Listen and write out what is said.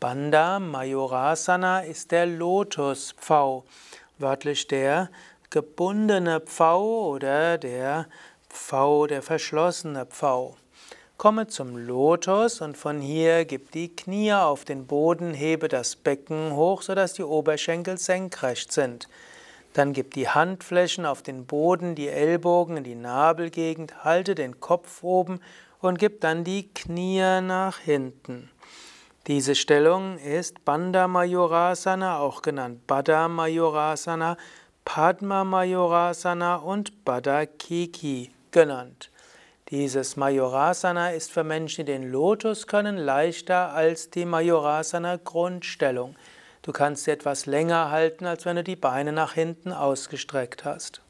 Banda Majorasana ist der Lotuspfau, wörtlich der gebundene Pfau oder der Pfau, der verschlossene Pfau. Komme zum Lotus und von hier gib die Knie auf den Boden, hebe das Becken hoch, sodass die Oberschenkel senkrecht sind. Dann gib die Handflächen auf den Boden, die Ellbogen in die Nabelgegend, halte den Kopf oben und gib dann die Knie nach hinten. Diese Stellung ist Bandha Majorasana, auch genannt Baddha Majorasana, Padma Majorasana und Baddha Kiki genannt. Dieses Majorasana ist für Menschen, die den Lotus können, leichter als die Majorasana Grundstellung. Du kannst sie etwas länger halten, als wenn du die Beine nach hinten ausgestreckt hast.